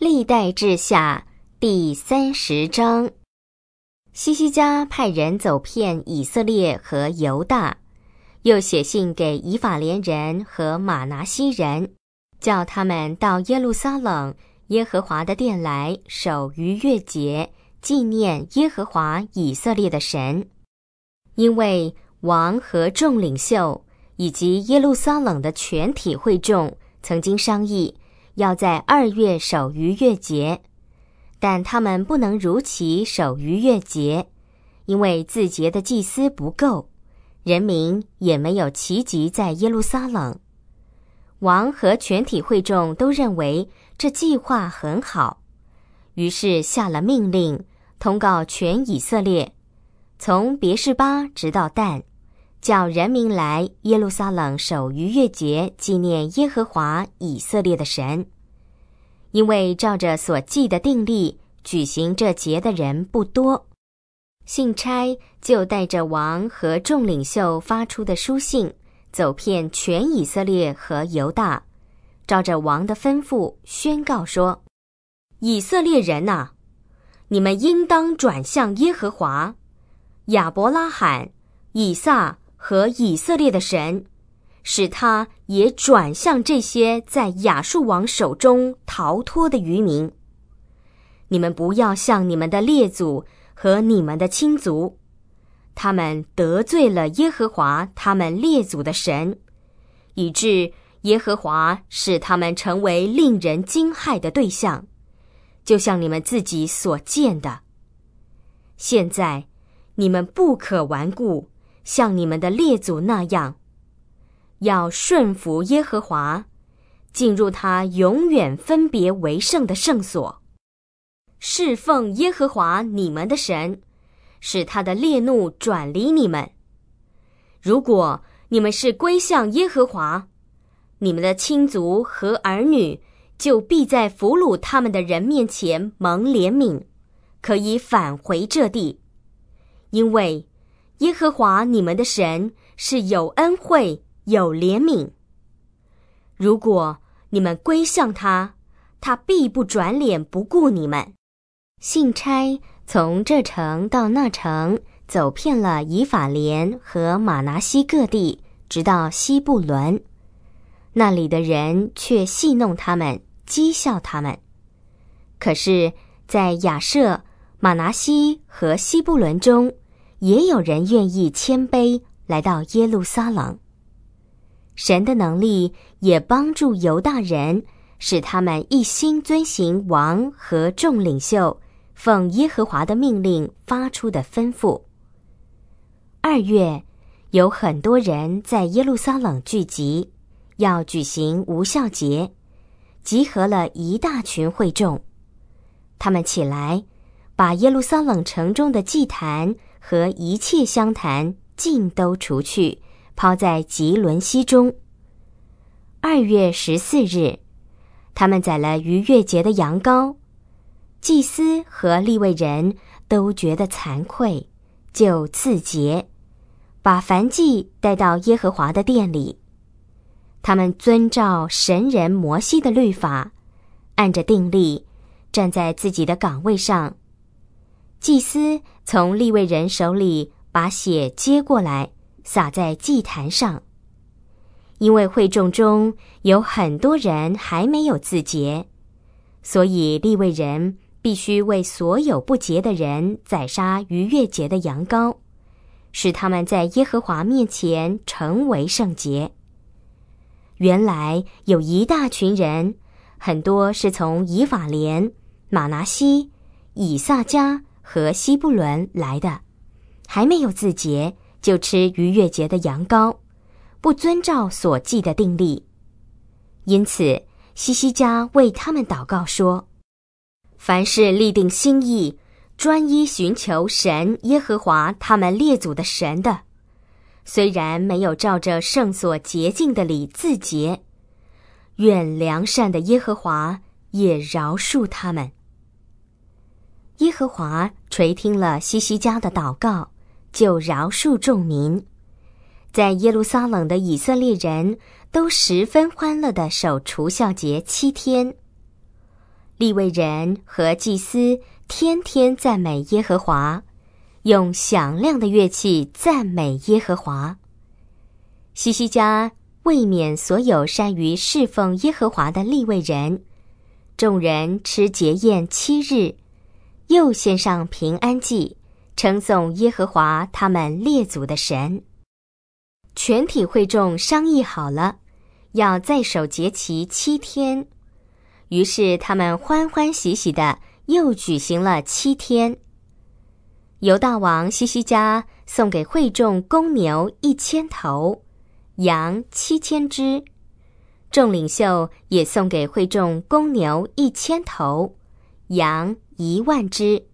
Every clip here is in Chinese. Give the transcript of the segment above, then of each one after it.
历代志下第三十章，西西家派人走遍以色列和犹大，又写信给以法莲人和马拿西人，叫他们到耶路撒冷耶和华的殿来守逾越节，纪念耶和华以色列的神。因为王和众领袖以及耶路撒冷的全体会众曾经商议。要在二月守逾越节，但他们不能如期守逾越节，因为自节的祭司不够，人民也没有齐集在耶路撒冷。王和全体会众都认为这计划很好，于是下了命令，通告全以色列，从别示巴直到旦。叫人民来耶路撒冷守逾越节，纪念耶和华以色列的神。因为照着所记的定例举行这节的人不多，信差就带着王和众领袖发出的书信，走遍全以色列和犹大，照着王的吩咐宣告说：“以色列人呐，你们应当转向耶和华，亚伯拉罕，以撒。”和以色列的神，使他也转向这些在亚述王手中逃脱的渔民。你们不要像你们的列祖和你们的亲族，他们得罪了耶和华他们列祖的神，以致耶和华使他们成为令人惊骇的对象，就像你们自己所见的。现在，你们不可顽固。像你们的列祖那样，要顺服耶和华，进入他永远分别为圣的圣所，侍奉耶和华你们的神，使他的烈怒转离你们。如果你们是归向耶和华，你们的亲族和儿女就必在俘虏他们的人面前蒙怜悯，可以返回这地，因为。耶和华你们的神是有恩惠有怜悯。如果你们归向他，他必不转脸不顾你们。信差从这城到那城，走遍了以法莲和马拿西各地，直到西布伦。那里的人却戏弄他们，讥笑他们。可是，在亚舍、马拿西和西布伦中。也有人愿意谦卑来到耶路撒冷。神的能力也帮助犹大人，使他们一心遵行王和众领袖奉耶和华的命令发出的吩咐。二月有很多人在耶路撒冷聚集，要举行无效节，集合了一大群会众。他们起来，把耶路撒冷城中的祭坛。和一切相谈尽都除去，抛在吉伦西中。二月十四日，他们宰了逾越节的羊羔，祭司和利未人都觉得惭愧，就自洁，把凡祭带到耶和华的殿里。他们遵照神人摩西的律法，按着定例，站在自己的岗位上。祭司从立位人手里把血接过来，撒在祭坛上。因为会众中有很多人还没有自洁，所以立位人必须为所有不洁的人宰杀逾越节的羊羔，使他们在耶和华面前成为圣洁。原来有一大群人，很多是从以法莲、玛拿西、以萨迦。和西布伦来的，还没有自洁，就吃逾越节的羊羔，不遵照所记的定例，因此西西家为他们祷告说：“凡是立定心意、专一寻求神耶和华他们列祖的神的，虽然没有照着圣所洁净的礼自洁，愿良善的耶和华也饶恕他们。”耶和华垂听了西西家的祷告，就饶恕众民。在耶路撒冷的以色列人都十分欢乐的守除孝节七天。立位人和祭司天天赞美耶和华，用响亮的乐器赞美耶和华。西西家卫免所有善于侍奉耶和华的立位人，众人吃节宴七日。又献上平安祭，称颂耶和华他们列祖的神。全体会众商议好了，要在守节期七天。于是他们欢欢喜喜的又举行了七天。犹大王西西加送给会众公牛一千头，羊七千只。众领袖也送给会众公牛一千头。羊一万只，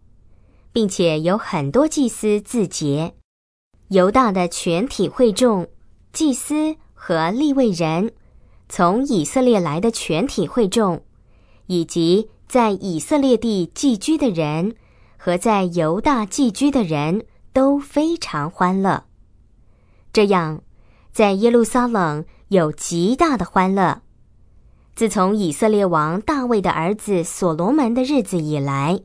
并且有很多祭司自洁。犹大的全体会众、祭司和利未人，从以色列来的全体会众，以及在以色列地寄居的人和在犹大寄居的人都非常欢乐。这样，在耶路撒冷有极大的欢乐。自从以色列王大卫的儿子所罗门的日子以来，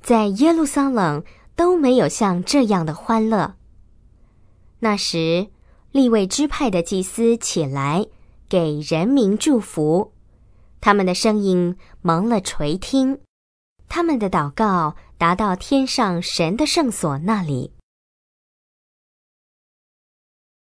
在耶路撒冷都没有像这样的欢乐。那时，立位支派的祭司起来，给人民祝福，他们的声音蒙了垂听，他们的祷告达到天上神的圣所那里。